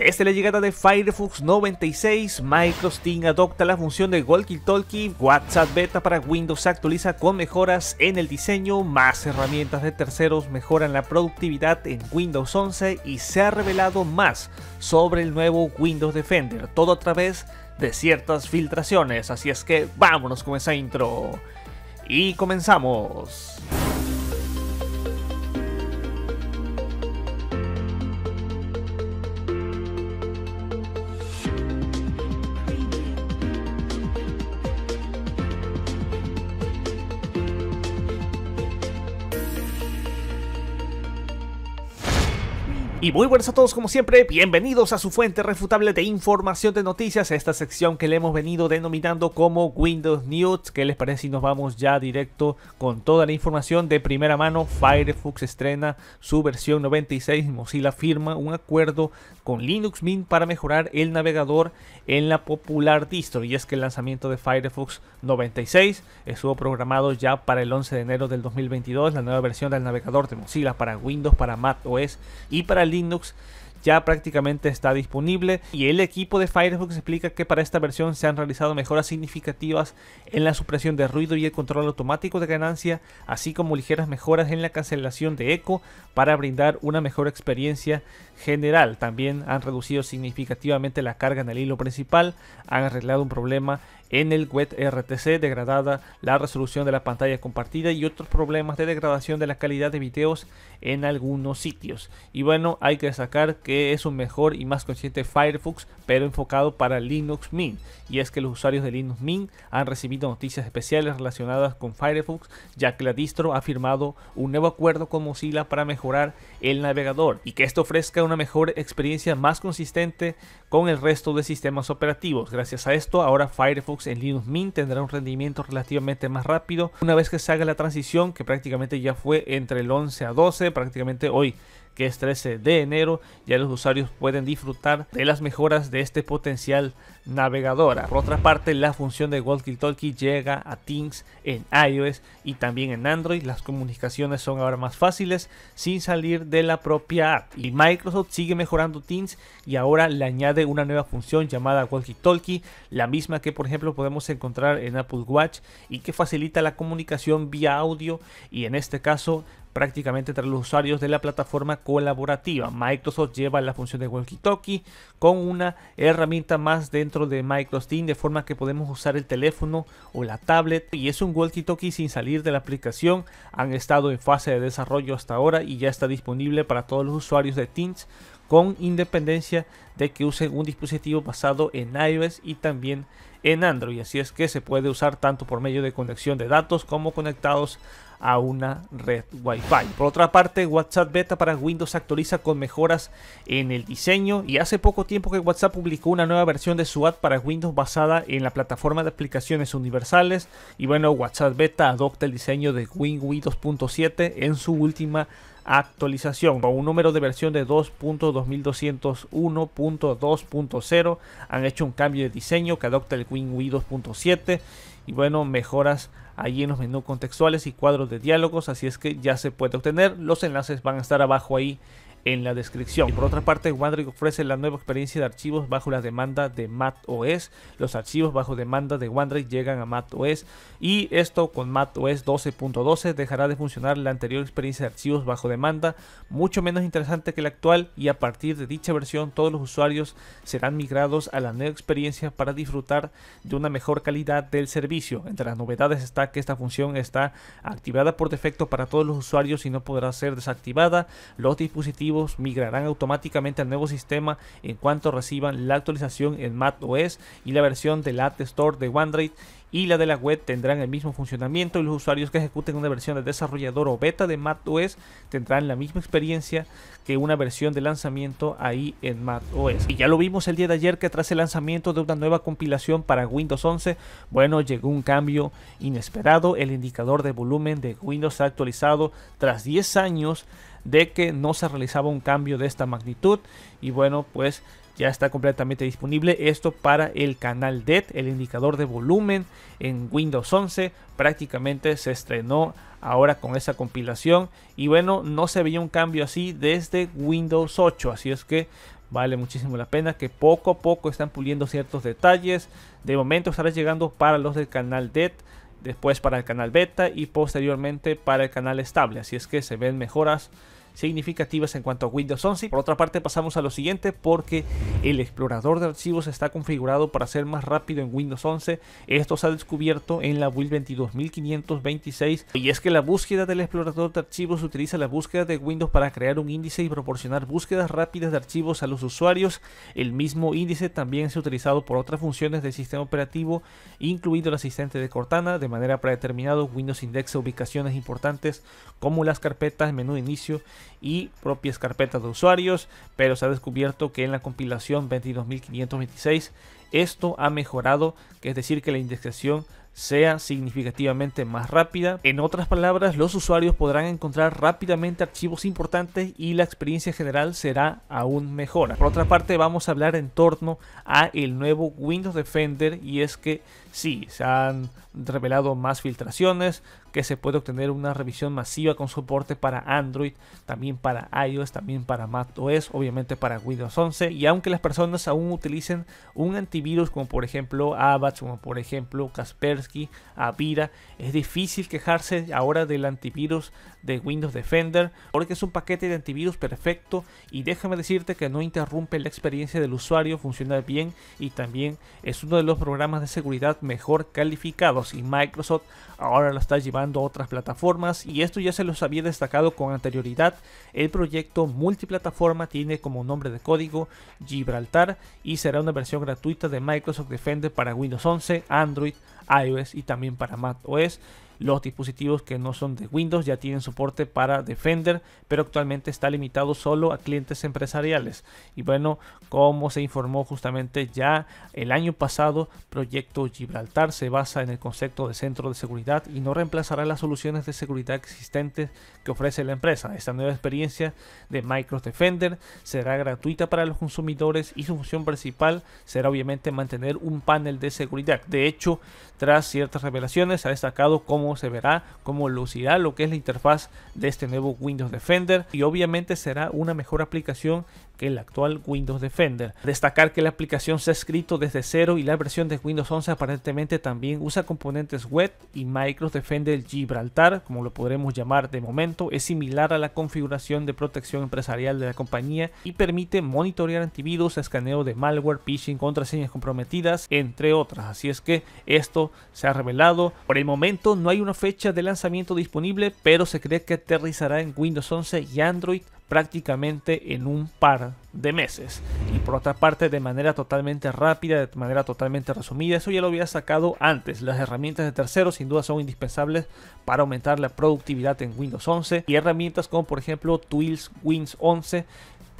Desde la llegada de Firefox 96, Microsoft adopta la función de Walkie Talkie, WhatsApp Beta para Windows actualiza con mejoras en el diseño, más herramientas de terceros mejoran la productividad en Windows 11 y se ha revelado más sobre el nuevo Windows Defender, todo a través de ciertas filtraciones, así es que vámonos con esa intro. Y comenzamos. Y muy buenas a todos como siempre, bienvenidos a su fuente refutable de información de noticias, a esta sección que le hemos venido denominando como Windows News, ¿qué les parece y nos vamos ya directo con toda la información de primera mano? Firefox estrena su versión 96, Mozilla firma un acuerdo con Linux Mint para mejorar el navegador en la popular distro, y es que el lanzamiento de Firefox 96 estuvo programado ya para el 11 de enero del 2022, la nueva versión del navegador de Mozilla para Windows, para Mac OS y para Linux ya prácticamente está disponible y el equipo de Firefox explica que para esta versión se han realizado mejoras significativas en la supresión de ruido y el control automático de ganancia, así como ligeras mejoras en la cancelación de eco para brindar una mejor experiencia general. También han reducido significativamente la carga en el hilo principal, han arreglado un problema en el e RTC degradada la resolución de la pantalla compartida y otros problemas de degradación de la calidad de videos en algunos sitios. Y bueno, hay que destacar que es un mejor y más consciente Firefox, pero enfocado para Linux Mint. Y es que los usuarios de Linux Mint han recibido noticias especiales relacionadas con Firefox, ya que la distro ha firmado un nuevo acuerdo con Mozilla para mejorar el navegador y que esto ofrezca una mejor experiencia más consistente con el resto de sistemas operativos. Gracias a esto, ahora Firefox en Linux Mint tendrá un rendimiento relativamente más rápido una vez que se haga la transición que prácticamente ya fue entre el 11 a 12, prácticamente hoy que es 13 de enero, ya los usuarios pueden disfrutar de las mejoras de este potencial navegadora. Por otra parte, la función de walkie-talkie llega a Teams en iOS y también en Android. Las comunicaciones son ahora más fáciles sin salir de la propia app. Y Microsoft sigue mejorando Teams y ahora le añade una nueva función llamada walkie-talkie, la misma que por ejemplo podemos encontrar en Apple Watch y que facilita la comunicación vía audio y en este caso prácticamente entre los usuarios de la plataforma colaborativa. Microsoft lleva la función de walkie-talkie con una herramienta más dentro de Microsoft Teams. de forma que podemos usar el teléfono o la tablet y es un walkie-talkie sin salir de la aplicación. Han estado en fase de desarrollo hasta ahora y ya está disponible para todos los usuarios de Teams con independencia que usen un dispositivo basado en iOS y también en Android. Así es que se puede usar tanto por medio de conexión de datos como conectados a una red Wi-Fi. Por otra parte, WhatsApp Beta para Windows actualiza con mejoras en el diseño y hace poco tiempo que WhatsApp publicó una nueva versión de su app para Windows basada en la plataforma de aplicaciones universales y bueno, WhatsApp Beta adopta el diseño de WinWi 2.7 en su última actualización con un número de versión de 2.2201. 2.0 Han hecho un cambio de diseño que adopta el WinUI 2.7 y bueno, mejoras allí en los menús contextuales y cuadros de diálogos, así es que ya se puede obtener. Los enlaces van a estar abajo ahí en la descripción. por otra parte, OneDrive ofrece la nueva experiencia de archivos bajo la demanda de OS. Los archivos bajo demanda de OneDrive llegan a OS y esto con OS 12.12 dejará de funcionar la anterior experiencia de archivos bajo demanda, mucho menos interesante que la actual y a partir de dicha versión todos los usuarios serán migrados a la nueva experiencia para disfrutar de una mejor calidad del servicio. Entre las novedades está que esta función está activada por defecto para todos los usuarios y no podrá ser desactivada. Los dispositivos migrarán automáticamente al nuevo sistema en cuanto reciban la actualización en macOS y la versión del App Store de OneDrive y la de la web tendrán el mismo funcionamiento y los usuarios que ejecuten una versión de desarrollador o beta de macOS tendrán la misma experiencia que una versión de lanzamiento ahí en macOS. Y ya lo vimos el día de ayer que tras el lanzamiento de una nueva compilación para Windows 11, bueno, llegó un cambio inesperado, el indicador de volumen de Windows ha actualizado tras 10 años de que no se realizaba un cambio de esta magnitud y bueno pues ya está completamente disponible esto para el canal Dead e el indicador de volumen en Windows 11 prácticamente se estrenó ahora con esa compilación y bueno no se veía un cambio así desde Windows 8 así es que vale muchísimo la pena que poco a poco están puliendo ciertos detalles de momento estará llegando para los del canal Dead e después para el canal beta y posteriormente para el canal estable. Así es que se ven mejoras significativas en cuanto a Windows 11. Por otra parte pasamos a lo siguiente porque el explorador de archivos está configurado para ser más rápido en Windows 11. Esto se ha descubierto en la build 22526 y es que la búsqueda del explorador de archivos utiliza la búsqueda de Windows para crear un índice y proporcionar búsquedas rápidas de archivos a los usuarios. El mismo índice también se ha utilizado por otras funciones del sistema operativo, incluido el asistente de Cortana, de manera predeterminada Windows indexa ubicaciones importantes como las carpetas, menú de inicio y propias carpetas de usuarios, pero se ha descubierto que en la compilación 22.526 esto ha mejorado, que es decir, que la indexación sea significativamente más rápida. En otras palabras, los usuarios podrán encontrar rápidamente archivos importantes y la experiencia general será aún mejor. Por otra parte, vamos a hablar en torno a el nuevo Windows Defender y es que Sí, se han revelado más filtraciones, que se puede obtener una revisión masiva con soporte para Android, también para iOS, también para macOS, obviamente para Windows 11. Y aunque las personas aún utilicen un antivirus como por ejemplo Avast, como por ejemplo Kaspersky, Avira, es difícil quejarse ahora del antivirus de Windows Defender, porque es un paquete de antivirus perfecto y déjame decirte que no interrumpe la experiencia del usuario, funciona bien y también es uno de los programas de seguridad mejor calificados y Microsoft ahora lo está llevando a otras plataformas y esto ya se los había destacado con anterioridad. El proyecto multiplataforma tiene como nombre de código Gibraltar y será una versión gratuita de Microsoft Defender para Windows 11, Android, iOS y también para MacOS los dispositivos que no son de Windows ya tienen soporte para Defender, pero actualmente está limitado solo a clientes empresariales. Y bueno, como se informó justamente ya el año pasado, Proyecto Gibraltar se basa en el concepto de centro de seguridad y no reemplazará las soluciones de seguridad existentes que ofrece la empresa. Esta nueva experiencia de Microsoft Defender será gratuita para los consumidores y su función principal será obviamente mantener un panel de seguridad. De hecho, tras ciertas revelaciones, ha destacado cómo se verá, cómo lucirá lo que es la interfaz de este nuevo Windows Defender y obviamente será una mejor aplicación que el actual Windows Defender. Destacar que la aplicación se ha escrito desde cero y la versión de Windows 11 aparentemente también usa componentes web y Microsoft Defender Gibraltar, como lo podremos llamar de momento, es similar a la configuración de protección empresarial de la compañía y permite monitorear antivirus, escaneo de malware, phishing, contraseñas comprometidas, entre otras. Así es que esto se ha revelado. Por el momento no hay una fecha de lanzamiento disponible, pero se cree que aterrizará en Windows 11 y Android prácticamente en un par de meses. Y por otra parte, de manera totalmente rápida, de manera totalmente resumida, eso ya lo había sacado antes. Las herramientas de terceros sin duda son indispensables para aumentar la productividad en Windows 11 y herramientas como por ejemplo Twills Wins 11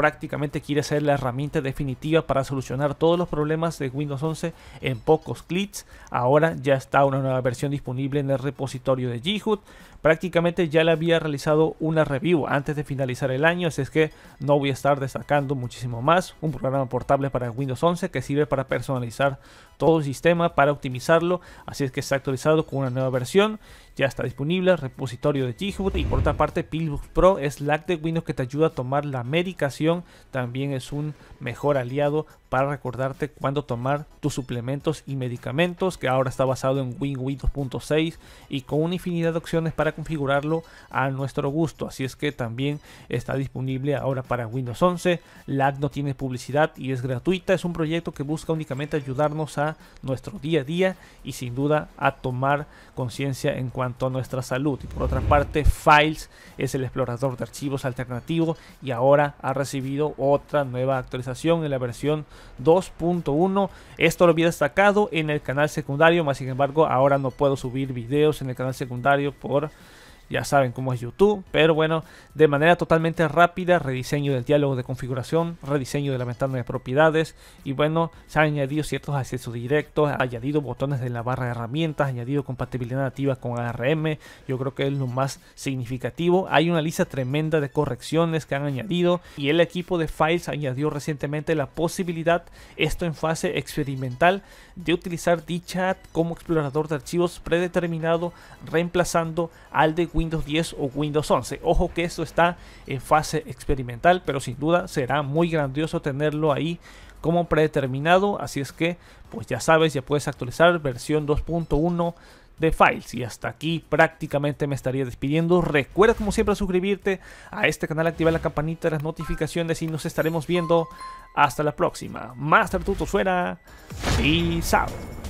prácticamente quiere ser la herramienta definitiva para solucionar todos los problemas de Windows 11 en pocos clics. Ahora ya está una nueva versión disponible en el repositorio de GitHub. Prácticamente ya le había realizado una review antes de finalizar el año, así es que no voy a estar destacando muchísimo más. Un programa portable para Windows 11 que sirve para personalizar todo el sistema para optimizarlo, así es que está actualizado con una nueva versión, ya está disponible, repositorio de Github y por otra parte Pillbox Pro es la de Windows que te ayuda a tomar la medicación, también es un mejor aliado para recordarte cuándo tomar tus suplementos y medicamentos que ahora está basado en Windows 2.6 y con una infinidad de opciones para configurarlo a nuestro gusto, así es que también está disponible ahora para Windows 11, LAC no tiene publicidad y es gratuita, es un proyecto que busca únicamente ayudarnos a nuestro día a día y sin duda a tomar conciencia en cuanto a nuestra salud. Y por otra parte, Files es el explorador de archivos alternativo y ahora ha recibido otra nueva actualización en la versión 2.1. Esto lo había destacado en el canal secundario, más sin embargo ahora no puedo subir videos en el canal secundario por ya saben cómo es YouTube, pero bueno, de manera totalmente rápida, rediseño del diálogo de configuración, rediseño de la ventana de propiedades y bueno, se han añadido ciertos accesos directos, ha añadido botones de la barra de herramientas, añadido compatibilidad nativa con ARM, yo creo que es lo más significativo. Hay una lista tremenda de correcciones que han añadido y el equipo de Files añadió recientemente la posibilidad, esto en fase experimental, de utilizar DChat como explorador de archivos predeterminado, reemplazando al de Windows 10 o Windows 11. Ojo que esto está en fase experimental, pero sin duda será muy grandioso tenerlo ahí como predeterminado. Así es que, pues ya sabes, ya puedes actualizar versión 2.1 de Files. Y hasta aquí prácticamente me estaría despidiendo. Recuerda como siempre suscribirte a este canal, activar la campanita de las notificaciones y nos estaremos viendo hasta la próxima. Master todo suena. y out.